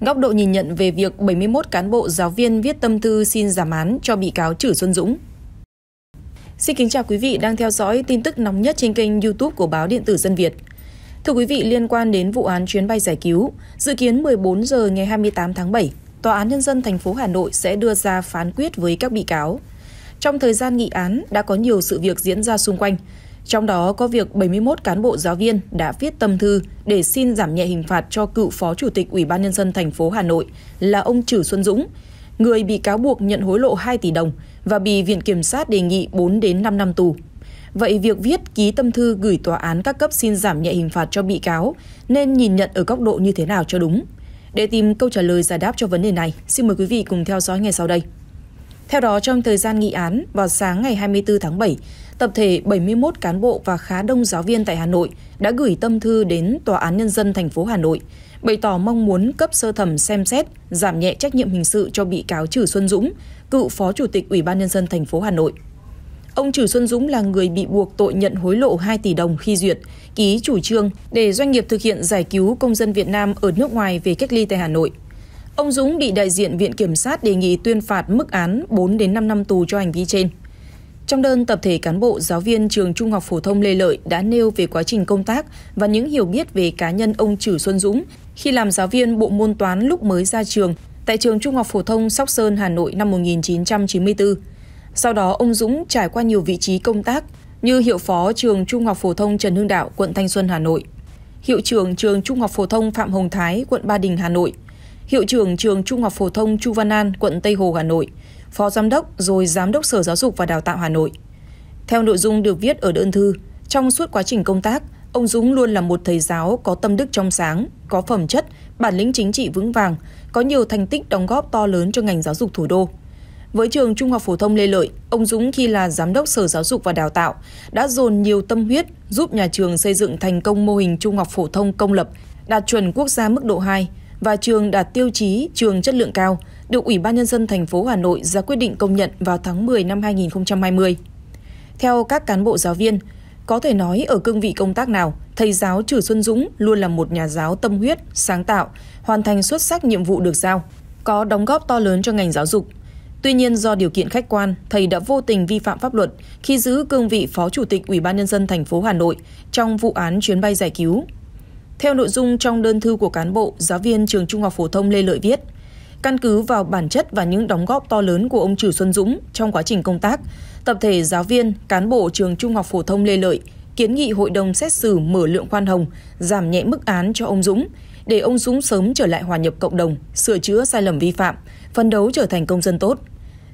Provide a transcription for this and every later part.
góc độ nhìn nhận về việc 71 cán bộ giáo viên viết tâm thư xin giảm án cho bị cáo Chử Xuân Dũng. Xin kính chào quý vị đang theo dõi tin tức nóng nhất trên kênh YouTube của báo điện tử Dân Việt. Thưa quý vị, liên quan đến vụ án chuyến bay giải cứu, dự kiến 14 giờ ngày 28 tháng 7, Tòa án nhân dân thành phố Hà Nội sẽ đưa ra phán quyết với các bị cáo. Trong thời gian nghị án đã có nhiều sự việc diễn ra xung quanh, trong đó có việc 71 cán bộ giáo viên đã viết tâm thư để xin giảm nhẹ hình phạt cho cựu Phó Chủ tịch Ủy ban nhân dân thành phố Hà Nội là ông Trử Xuân Dũng, người bị cáo buộc nhận hối lộ 2 tỷ đồng và bị viện kiểm sát đề nghị 4 đến 5 năm tù. Vậy việc viết ký tâm thư gửi tòa án các cấp xin giảm nhẹ hình phạt cho bị cáo nên nhìn nhận ở góc độ như thế nào cho đúng? Để tìm câu trả lời giải đáp cho vấn đề này, xin mời quý vị cùng theo dõi ngay sau đây. Theo đó, trong thời gian nghị án, vào sáng ngày 24 tháng 7, tập thể 71 cán bộ và khá đông giáo viên tại Hà Nội đã gửi tâm thư đến Tòa án Nhân dân thành phố Hà Nội, bày tỏ mong muốn cấp sơ thẩm xem xét giảm nhẹ trách nhiệm hình sự cho bị cáo Trử Xuân Dũng, cựu Phó Chủ tịch Ủy ban Nhân dân thành phố Hà Nội. Ông Trử Xuân Dũng là người bị buộc tội nhận hối lộ 2 tỷ đồng khi duyệt, ký chủ trương để doanh nghiệp thực hiện giải cứu công dân Việt Nam ở nước ngoài về cách ly tại Hà Nội. Ông Dũng bị đại diện Viện Kiểm sát đề nghị tuyên phạt mức án 4 đến 5 năm tù cho hành vi trên. Trong đơn tập thể cán bộ giáo viên trường Trung học phổ thông Lê Lợi đã nêu về quá trình công tác và những hiểu biết về cá nhân ông Trử Xuân Dũng khi làm giáo viên bộ môn toán lúc mới ra trường tại trường Trung học phổ thông Sóc Sơn, Hà Nội năm 1994. Sau đó ông Dũng trải qua nhiều vị trí công tác như hiệu phó trường Trung học phổ thông Trần Hưng Đạo, quận Thanh Xuân, Hà Nội, hiệu trưởng trường Trung học phổ thông Phạm Hồng Thái, quận Ba Đình, Hà Nội, hiệu trưởng trường Trung học phổ thông Chu Văn An, quận Tây Hồ, Hà Nội, phó giám đốc rồi giám đốc Sở Giáo dục và Đào tạo Hà Nội. Theo nội dung được viết ở đơn thư, trong suốt quá trình công tác, ông Dũng luôn là một thầy giáo có tâm đức trong sáng, có phẩm chất, bản lĩnh chính trị vững vàng, có nhiều thành tích đóng góp to lớn cho ngành giáo dục thủ đô. Với trường Trung học phổ thông Lê Lợi, ông Dũng khi là giám đốc Sở Giáo dục và Đào tạo đã dồn nhiều tâm huyết giúp nhà trường xây dựng thành công mô hình trung học phổ thông công lập đạt chuẩn quốc gia mức độ 2 và trường đạt tiêu chí trường chất lượng cao, được Ủy ban nhân dân thành phố Hà Nội ra quyết định công nhận vào tháng 10 năm 2020. Theo các cán bộ giáo viên, có thể nói ở cương vị công tác nào, thầy giáo Trử Xuân Dũng luôn là một nhà giáo tâm huyết, sáng tạo, hoàn thành xuất sắc nhiệm vụ được giao, có đóng góp to lớn cho ngành giáo dục. Tuy nhiên do điều kiện khách quan, thầy đã vô tình vi phạm pháp luật khi giữ cương vị Phó Chủ tịch Ủy ban nhân dân thành phố Hà Nội trong vụ án chuyến bay giải cứu. Theo nội dung trong đơn thư của cán bộ, giáo viên trường Trung học phổ thông Lê Lợi viết, Căn cứ vào bản chất và những đóng góp to lớn của ông Trử Xuân Dũng trong quá trình công tác, tập thể giáo viên, cán bộ trường Trung học phổ thông Lê Lợi kiến nghị hội đồng xét xử mở lượng khoan hồng, giảm nhẹ mức án cho ông Dũng để ông Dũng sớm trở lại hòa nhập cộng đồng, sửa chữa sai lầm vi phạm, phấn đấu trở thành công dân tốt.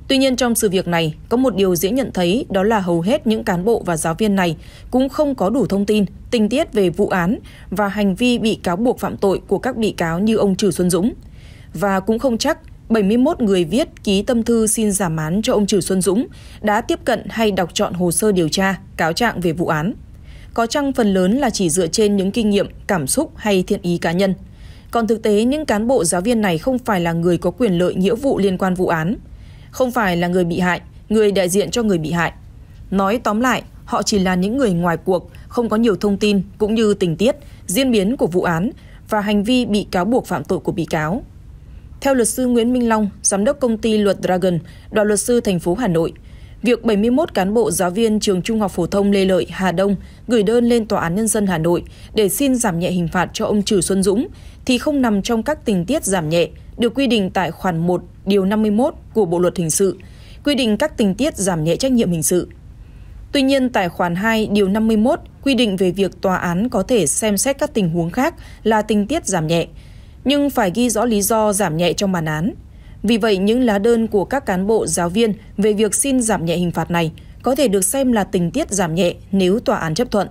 Tuy nhiên trong sự việc này, có một điều dễ nhận thấy đó là hầu hết những cán bộ và giáo viên này cũng không có đủ thông tin, tình tiết về vụ án và hành vi bị cáo buộc phạm tội của các bị cáo như ông Trừ Xuân Dũng và cũng không chắc 71 người viết ký tâm thư xin giảm án cho ông Trừ Xuân Dũng đã tiếp cận hay đọc chọn hồ sơ điều tra, cáo trạng về vụ án. Có chăng phần lớn là chỉ dựa trên những kinh nghiệm, cảm xúc hay thiện ý cá nhân. Còn thực tế, những cán bộ giáo viên này không phải là người có quyền lợi nghĩa vụ liên quan vụ án, không phải là người bị hại, người đại diện cho người bị hại. Nói tóm lại, họ chỉ là những người ngoài cuộc, không có nhiều thông tin cũng như tình tiết, diễn biến của vụ án và hành vi bị cáo buộc phạm tội của bị cáo theo luật sư Nguyễn Minh Long, giám đốc công ty Luật Dragon, đoàn luật sư thành phố Hà Nội, việc 71 cán bộ giáo viên trường Trung học phổ thông Lê Lợi, Hà Đông gửi đơn lên Tòa án Nhân dân Hà Nội để xin giảm nhẹ hình phạt cho ông Trừ Xuân Dũng thì không nằm trong các tình tiết giảm nhẹ được quy định tại khoản 1, điều 51 của Bộ Luật Hình sự, quy định các tình tiết giảm nhẹ trách nhiệm hình sự. Tuy nhiên, tại khoản 2, điều 51 quy định về việc tòa án có thể xem xét các tình huống khác là tình tiết giảm nhẹ, nhưng phải ghi rõ lý do giảm nhẹ trong bản án. Vì vậy, những lá đơn của các cán bộ giáo viên về việc xin giảm nhẹ hình phạt này có thể được xem là tình tiết giảm nhẹ nếu tòa án chấp thuận.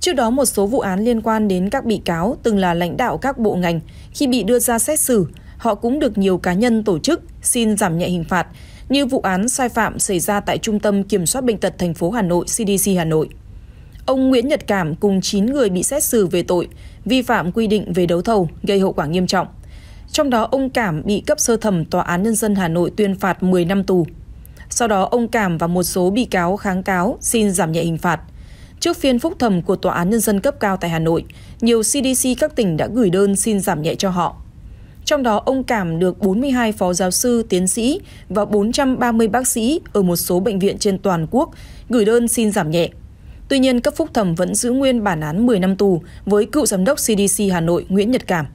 Trước đó, một số vụ án liên quan đến các bị cáo từng là lãnh đạo các bộ ngành khi bị đưa ra xét xử, họ cũng được nhiều cá nhân tổ chức xin giảm nhẹ hình phạt, như vụ án sai phạm xảy ra tại Trung tâm Kiểm soát Bệnh tật thành phố Hà Nội CDC Hà Nội. Ông Nguyễn Nhật Cảm cùng 9 người bị xét xử về tội vi phạm quy định về đấu thầu gây hậu quả nghiêm trọng. Trong đó ông Cảm bị cấp sơ thẩm Tòa án Nhân dân Hà Nội tuyên phạt 10 năm tù. Sau đó ông Cảm và một số bị cáo kháng cáo xin giảm nhẹ hình phạt. Trước phiên phúc thẩm của Tòa án Nhân dân cấp cao tại Hà Nội, nhiều CDC các tỉnh đã gửi đơn xin giảm nhẹ cho họ. Trong đó, ông Cảm được 42 phó giáo sư, tiến sĩ và 430 bác sĩ ở một số bệnh viện trên toàn quốc gửi đơn xin giảm nhẹ. Tuy nhiên, cấp phúc thẩm vẫn giữ nguyên bản án 10 năm tù với cựu giám đốc CDC Hà Nội Nguyễn Nhật Cảm.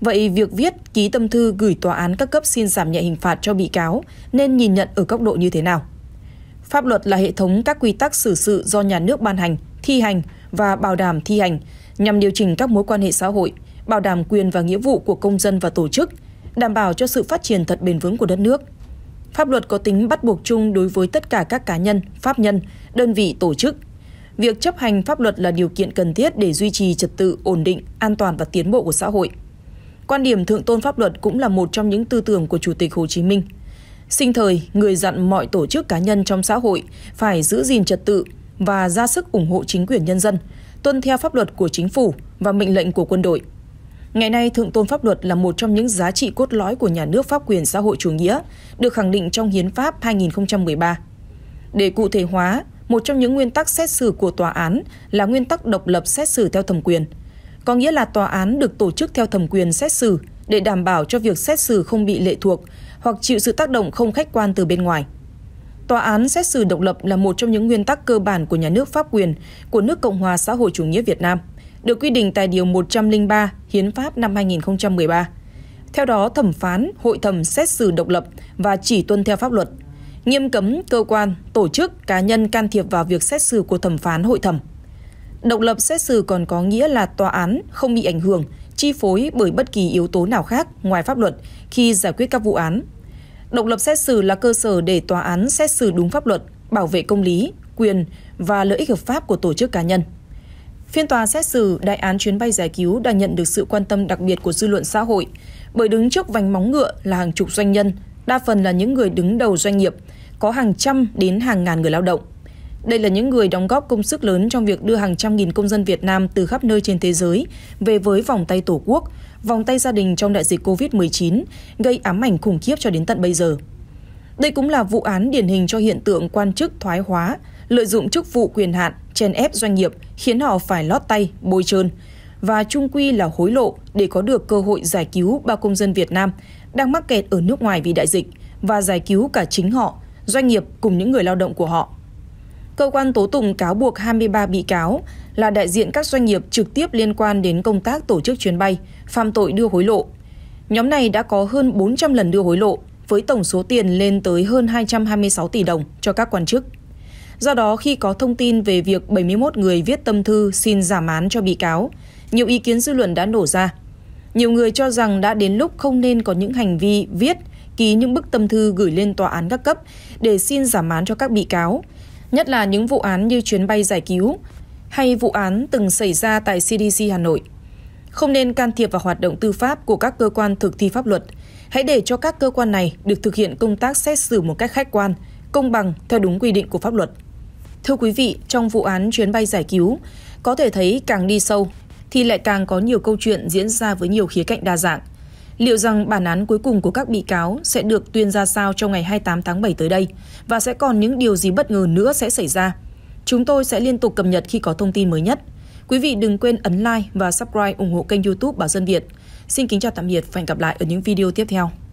Vậy việc viết ký tâm thư gửi tòa án các cấp xin giảm nhẹ hình phạt cho bị cáo nên nhìn nhận ở góc độ như thế nào? Pháp luật là hệ thống các quy tắc xử sự do nhà nước ban hành, thi hành và bảo đảm thi hành nhằm điều chỉnh các mối quan hệ xã hội, bảo đảm quyền và nghĩa vụ của công dân và tổ chức, đảm bảo cho sự phát triển thật bền vững của đất nước. Pháp luật có tính bắt buộc chung đối với tất cả các cá nhân, pháp nhân, đơn vị, tổ chức – việc chấp hành pháp luật là điều kiện cần thiết để duy trì trật tự, ổn định, an toàn và tiến bộ của xã hội. Quan điểm thượng tôn pháp luật cũng là một trong những tư tưởng của Chủ tịch Hồ Chí Minh. Sinh thời, người dặn mọi tổ chức cá nhân trong xã hội phải giữ gìn trật tự và ra sức ủng hộ chính quyền nhân dân, tuân theo pháp luật của chính phủ và mệnh lệnh của quân đội. Ngày nay, thượng tôn pháp luật là một trong những giá trị cốt lõi của nhà nước pháp quyền xã hội chủ nghĩa, được khẳng định trong Hiến pháp 2013. Để cụ thể hóa, một trong những nguyên tắc xét xử của tòa án là nguyên tắc độc lập xét xử theo thẩm quyền, có nghĩa là tòa án được tổ chức theo thẩm quyền xét xử để đảm bảo cho việc xét xử không bị lệ thuộc hoặc chịu sự tác động không khách quan từ bên ngoài. Tòa án xét xử độc lập là một trong những nguyên tắc cơ bản của nhà nước pháp quyền của nước Cộng hòa xã hội chủ nghĩa Việt Nam, được quy định tại Điều 103 Hiến pháp năm 2013. Theo đó, thẩm phán, hội thẩm xét xử độc lập và chỉ tuân theo pháp luật – nghiêm cấm cơ quan, tổ chức, cá nhân can thiệp vào việc xét xử của thẩm phán hội thẩm. Độc lập xét xử còn có nghĩa là tòa án không bị ảnh hưởng, chi phối bởi bất kỳ yếu tố nào khác ngoài pháp luật khi giải quyết các vụ án. Độc lập xét xử là cơ sở để tòa án xét xử đúng pháp luật, bảo vệ công lý, quyền và lợi ích hợp pháp của tổ chức cá nhân. Phiên tòa xét xử đại án chuyến bay giải cứu đã nhận được sự quan tâm đặc biệt của dư luận xã hội bởi đứng trước vành móng ngựa là hàng chục doanh nhân, đa phần là những người đứng đầu doanh nghiệp, có hàng trăm đến hàng ngàn người lao động. Đây là những người đóng góp công sức lớn trong việc đưa hàng trăm nghìn công dân Việt Nam từ khắp nơi trên thế giới về với vòng tay Tổ quốc, vòng tay gia đình trong đại dịch COVID-19, gây ám ảnh khủng khiếp cho đến tận bây giờ. Đây cũng là vụ án điển hình cho hiện tượng quan chức thoái hóa, lợi dụng chức vụ quyền hạn, chèn ép doanh nghiệp, khiến họ phải lót tay, bôi trơn, và trung quy là hối lộ để có được cơ hội giải cứu ba công dân Việt Nam đang mắc kẹt ở nước ngoài vì đại dịch và giải cứu cả chính họ, doanh nghiệp cùng những người lao động của họ. Cơ quan tố tụng cáo buộc 23 bị cáo là đại diện các doanh nghiệp trực tiếp liên quan đến công tác tổ chức chuyến bay, phạm tội đưa hối lộ. Nhóm này đã có hơn 400 lần đưa hối lộ với tổng số tiền lên tới hơn 226 tỷ đồng cho các quan chức. Do đó, khi có thông tin về việc 71 người viết tâm thư xin giảm án cho bị cáo, nhiều ý kiến dư luận đã nổ ra nhiều người cho rằng đã đến lúc không nên có những hành vi viết, ký những bức tâm thư gửi lên tòa án các cấp để xin giảm án cho các bị cáo, nhất là những vụ án như chuyến bay giải cứu hay vụ án từng xảy ra tại CDC Hà Nội. Không nên can thiệp vào hoạt động tư pháp của các cơ quan thực thi pháp luật. Hãy để cho các cơ quan này được thực hiện công tác xét xử một cách khách quan, công bằng theo đúng quy định của pháp luật. Thưa quý vị, trong vụ án chuyến bay giải cứu, có thể thấy càng đi sâu, thì lại càng có nhiều câu chuyện diễn ra với nhiều khía cạnh đa dạng. Liệu rằng bản án cuối cùng của các bị cáo sẽ được tuyên ra sao trong ngày 28 tháng 7 tới đây và sẽ còn những điều gì bất ngờ nữa sẽ xảy ra? Chúng tôi sẽ liên tục cập nhật khi có thông tin mới nhất. Quý vị đừng quên ấn like và subscribe ủng hộ kênh YouTube Báo dân Việt. Xin kính chào tạm biệt và hẹn gặp lại ở những video tiếp theo.